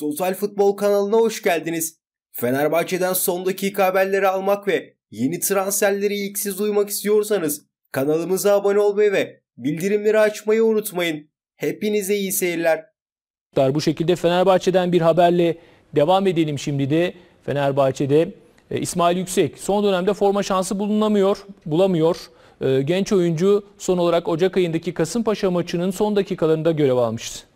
Total Futbol kanalına hoş geldiniz. Fenerbahçe'den son dakika haberleri almak ve yeni transferleri ilk siz duymak istiyorsanız kanalımıza abone olmayı ve bildirimleri açmayı unutmayın. Hepinize iyi seyirler. Bu şekilde Fenerbahçe'den bir haberle devam edelim şimdi de. Fenerbahçe'de e, İsmail Yüksek son dönemde forma şansı bulunamıyor, bulamıyor. E, genç oyuncu son olarak Ocak ayındaki Kasımpaşa maçının son dakikalarında görev almıştı.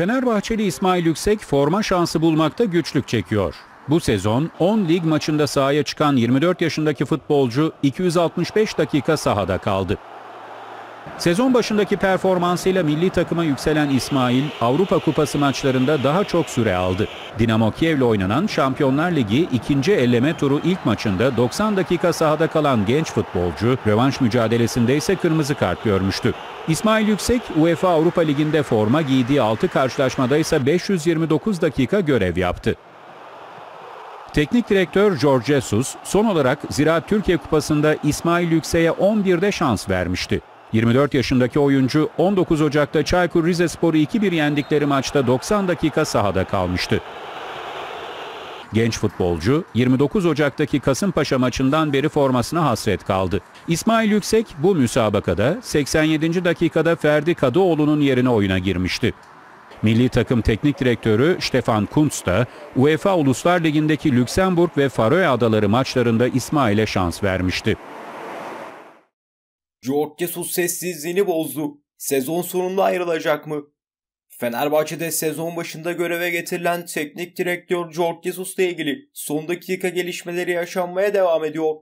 Fenerbahçeli İsmail Yüksek forma şansı bulmakta güçlük çekiyor. Bu sezon 10 lig maçında sahaya çıkan 24 yaşındaki futbolcu 265 dakika sahada kaldı. Sezon başındaki performansıyla milli takıma yükselen İsmail, Avrupa Kupası maçlarında daha çok süre aldı. Dinamo Kiev'le oynanan Şampiyonlar Ligi ikinci elleme turu ilk maçında 90 dakika sahada kalan genç futbolcu, rövanş mücadelesinde ise kırmızı kart görmüştü. İsmail Yüksek, UEFA Avrupa Ligi'nde forma giydiği 6 karşılaşmada ise 529 dakika görev yaptı. Teknik direktör George Jesus son olarak Ziraat Türkiye Kupası'nda İsmail Yüksek'e 11'de şans vermişti. 24 yaşındaki oyuncu 19 Ocak'ta Çaykur Rizespor'u 2-1 yendikleri maçta 90 dakika sahada kalmıştı. Genç futbolcu 29 Ocak'taki Kasımpaşa maçından beri formasına hasret kaldı. İsmail Yüksek bu müsabakada 87. dakikada Ferdi Kadıoğlu'nun yerine oyuna girmişti. Milli takım teknik direktörü Stefan Kuntz da UEFA Uluslar Ligi'ndeki Lüksemburg ve Faroe Adaları maçlarında İsmail'e şans vermişti. George Jesus sessizliğini bozdu. Sezon sonunda ayrılacak mı? Fenerbahçe'de sezon başında göreve getirilen teknik direktör George Jesus ile ilgili son dakika gelişmeleri yaşanmaya devam ediyor.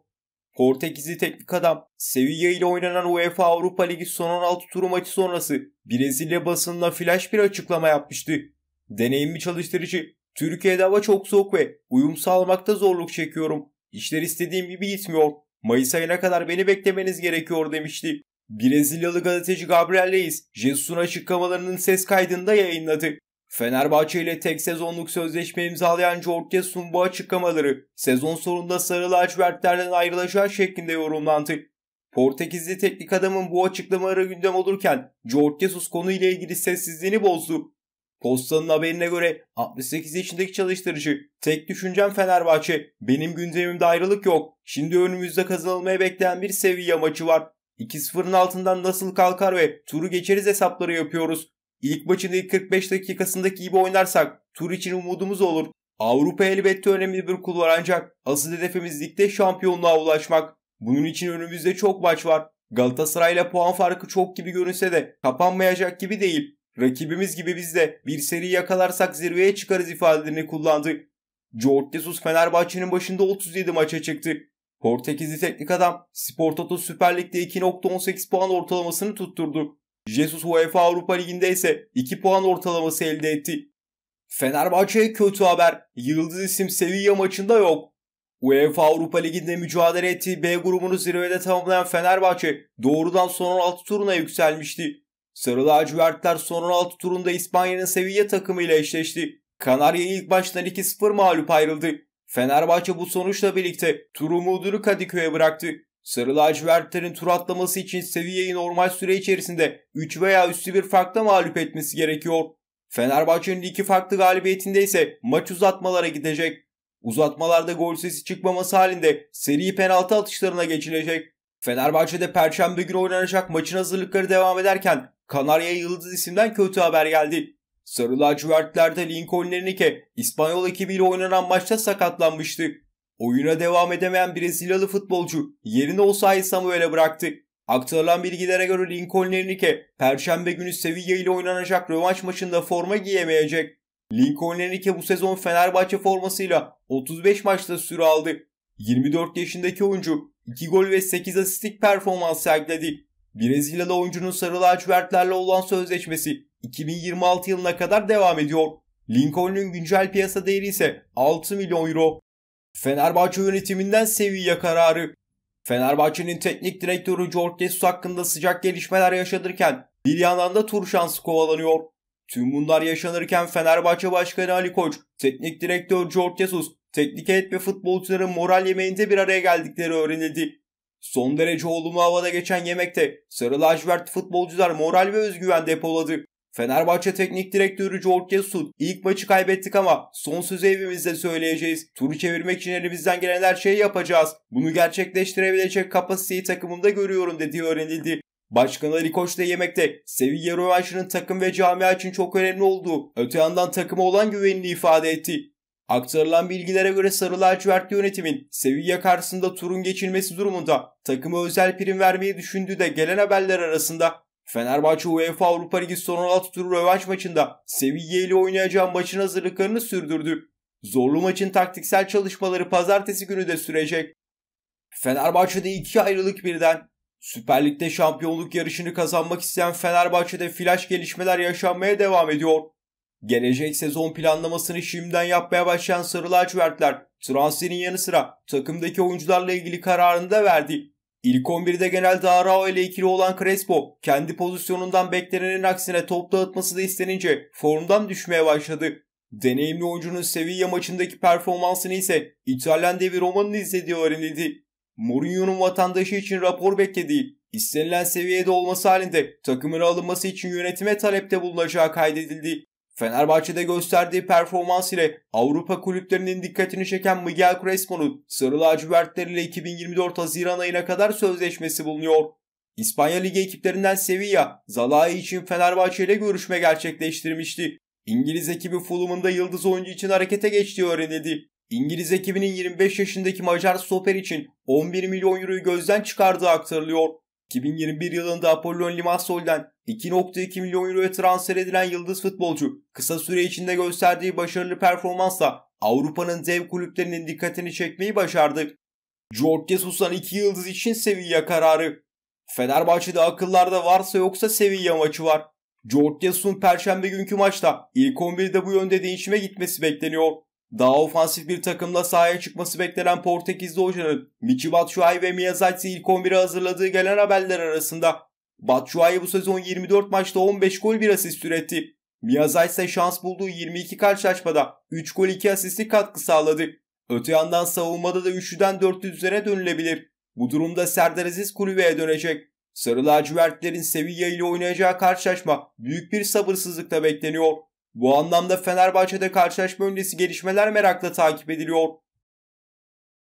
Portekizli teknik adam Sevilla ile oynanan UEFA Avrupa Ligi son 16 turu maçı sonrası Brezilya basınına flash bir açıklama yapmıştı. Deneyimli çalıştırıcı, Türkiye'de hava çok soğuk ve uyum sağlamakta zorluk çekiyorum. İşler istediğim gibi gitmiyor. Mayıs ayına kadar beni beklemeniz gerekiyor demişti. Brezilyalı gazeteci Gabriel Reis, Jesus'un açıklamalarının ses kaydında yayınladı. Fenerbahçe ile tek sezonluk sözleşme imzalayan Jorge bu açıklamaları sezon sonunda sarı lacivertlerden ayrılacağı şeklinde yorumlandı. Portekizli teknik adamın bu açıklamaları gündem olurken Jorge Jesus konuyla ilgili sessizliğini bozdu. Posta'nın haberine göre 68 yaşındaki çalıştırıcı tek düşüncem Fenerbahçe. Benim gündemimde ayrılık yok. Şimdi önümüzde kazanılmaya bekleyen bir seviye maçı var. 2-0'ın altından nasıl kalkar ve turu geçeriz hesapları yapıyoruz. İlk maçın ilk 45 dakikasındaki gibi oynarsak tur için umudumuz olur. Avrupa elbette önemli bir kulvar ancak asıl hedefimiz ligde şampiyonluğa ulaşmak. Bunun için önümüzde çok maç var. Galatasaray'la puan farkı çok gibi görünse de kapanmayacak gibi değil. Rakibimiz gibi biz de bir seri yakalarsak zirveye çıkarız ifadelerini kullandı. George Jesus Fenerbahçe'nin başında 37 maça çıktı. Portekizli teknik adam Spor Toto Süper Lig'de 2.18 puan ortalamasını tutturdu. Jesus UEFA Avrupa Ligi'nde ise 2 puan ortalaması elde etti. Fenerbahçe'ye kötü haber. Yıldız isim Sevilla maçında yok. UEFA Avrupa Ligi'nde mücadele ettiği B grubunu zirvede tamamlayan Fenerbahçe doğrudan son 16 turuna yükselmişti. Sarı lacivertler son 16 turunda İspanya'nın Sevilla takımıyla eşleşti. Kanarya ilk baştan 2-0 mağlup ayrıldı. Fenerbahçe bu sonuçla birlikte tur umudunu Kadıköy'e bıraktı. Sarı lacivertlerin tur atlaması için Sevilla'yı normal süre içerisinde 3 veya üstü bir farkla mağlup etmesi gerekiyor. Fenerbahçe'nin iki farklı galibiyetinde ise maç uzatmalara gidecek. Uzatmalarda gol sesi çıkmaması halinde seri penaltı atışlarına geçilecek. Fenerbahçe'de perşembe günü oynanacak maçın hazırlıkları devam ederken Kanarya Yıldız isimden kötü haber geldi. Sarı lacivertlerde Lincoln Enrique İspanyol ekibiyle oynanan maçta sakatlanmıştı. Oyuna devam edemeyen Brezilyalı futbolcu yerini Osay Samuel'e bıraktı. Aktarılan bilgilere göre Lincoln Enrique Perşembe günü Sevilla ile oynanacak rövanş maçında forma giyemeyecek. Lincoln Enrique bu sezon Fenerbahçe formasıyla 35 maçta süre aldı. 24 yaşındaki oyuncu 2 gol ve 8 asistlik performans sergiledi. Brezilyalı oyuncunun sarı lacivertlerle olan sözleşmesi 2026 yılına kadar devam ediyor. Lincoln'un güncel piyasa değeri ise 6 milyon euro. Fenerbahçe yönetiminden seviye kararı. Fenerbahçe'nin teknik direktörü Jorge Jesus hakkında sıcak gelişmeler yaşanırken bir yandan da tur şansı kovalanıyor. Tüm bunlar yaşanırken Fenerbahçe Başkanı Ali Koç, teknik direktör Jorge Jesus, teknik heyet ve futbolcuların moral yemeğinde bir araya geldikleri öğrenildi. Son derece olumlu havada geçen yemekte sarı lacivert futbolcular moral ve özgüven depoladı. Fenerbahçe Teknik Direktörü George Sud ilk maçı kaybettik ama son sözü evimizde söyleyeceğiz. Turu çevirmek için elimizden gelen her şeyi yapacağız. Bunu gerçekleştirebilecek kapasiteyi takımımda görüyorum dediği öğrenildi. Başkan Ali Koç da yemekte Sevilla rövanşının takım ve camia için çok önemli olduğu, öte yandan takıma olan güvenini ifade etti. Aktarılan bilgilere göre Sarı Lacivertli yönetimin Sevilla karşısında turun geçilmesi durumunda takıma özel prim vermeyi düşündüğü de gelen haberler arasında Fenerbahçe UEFA Avrupa Ligi son 16 turu rövanş maçında Sevilla ile oynayacağı maçın hazırlıklarını sürdürdü. Zorlu maçın taktiksel çalışmaları pazartesi günü de sürecek. Fenerbahçe'de iki ayrılık birden. Süper Lig'de şampiyonluk yarışını kazanmak isteyen Fenerbahçe'de flash gelişmeler yaşanmaya devam ediyor. Gelecek sezon planlamasını şimdiden yapmaya başlayan Sarı Lacivertler transferin yanı sıra takımdaki oyuncularla ilgili kararını da verdi. İlk 11'de genelde Arao ile ikili olan Crespo kendi pozisyonundan beklenenin aksine top dağıtması da istenince formdan düşmeye başladı. Deneyimli oyuncunun Sevilla maçındaki performansını ise İtalyan devi Roma'nın izlediği öğrenildi. Mourinho'nun vatandaşı için rapor beklediği, istenilen seviyede olması halinde takımına alınması için yönetime talepte bulunacağı kaydedildi. Fenerbahçe'de gösterdiği performans ile Avrupa kulüplerinin dikkatini çeken Miguel Crespo'nun Sarı Lacivertler ile 2024 Haziran ayına kadar sözleşmesi bulunuyor. İspanya Ligi ekiplerinden Sevilla, Zalai için Fenerbahçe ile görüşme gerçekleştirmişti. İngiliz ekibi Fulham'ın da yıldız oyuncu için harekete geçtiği öğrenildi. İngiliz ekibinin 25 yaşındaki Macar soper için 11 milyon euroyu gözden çıkardığı aktarılıyor. 2021 yılında Apollon Limassol'den 2.2 milyon euroya transfer edilen yıldız futbolcu kısa süre içinde gösterdiği başarılı performansla Avrupa'nın dev kulüplerinin dikkatini çekmeyi başardı. Jorge Jesus'tan 2 yıldız için Sevilla kararı. Fenerbahçe'de akıllarda varsa yoksa Sevilla maçı var. Jorge Jesus'un perşembe günkü maçta ilk 11'de bu yönde değişime gitmesi bekleniyor. Daha ofansif bir takımla sahaya çıkması beklenen Portekizli hocanın Michi Batshuayi ve Miyazaki ilk 11'e hazırladığı gelen haberler arasında. Batshuayi bu sezon 24 maçta 15 gol bir asist üretti. Miyazaki ise şans bulduğu 22 karşılaşmada 3 gol 2 asisti katkı sağladı. Öte yandan savunmada da 3'lüden 4'lü düzene dönülebilir. Bu durumda Serdar Aziz kulübeye dönecek. Sarı lacivertlerin Sevilla ile oynayacağı karşılaşma büyük bir sabırsızlıkla bekleniyor. Bu anlamda Fenerbahçe'de karşılaşma öncesi gelişmeler merakla takip ediliyor.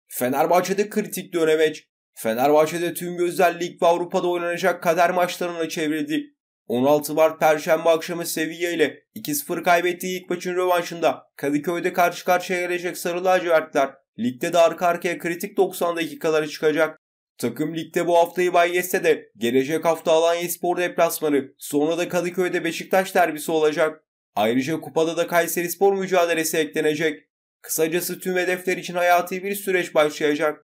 Fenerbahçe'de kritik dönemeç. Fenerbahçe'de tüm gözler lig ve Avrupa'da oynanacak kader maçlarına çevrildi. 16 Mart Perşembe akşamı Sevilla ile 2-0 kaybettiği ilk maçın rövanşında Kadıköy'de karşı karşıya gelecek Sarı Lacivertler ligde de arka arkaya kritik 90 dakikaları çıkacak. Takım ligde bu haftayı bayyese de gelecek hafta Alanya Spor deplasmanı sonra da Kadıköy'de Beşiktaş derbisi olacak. Ayrıca kupada da Kayseri Spor mücadelesi eklenecek. Kısacası tüm hedefler için hayati bir süreç başlayacak.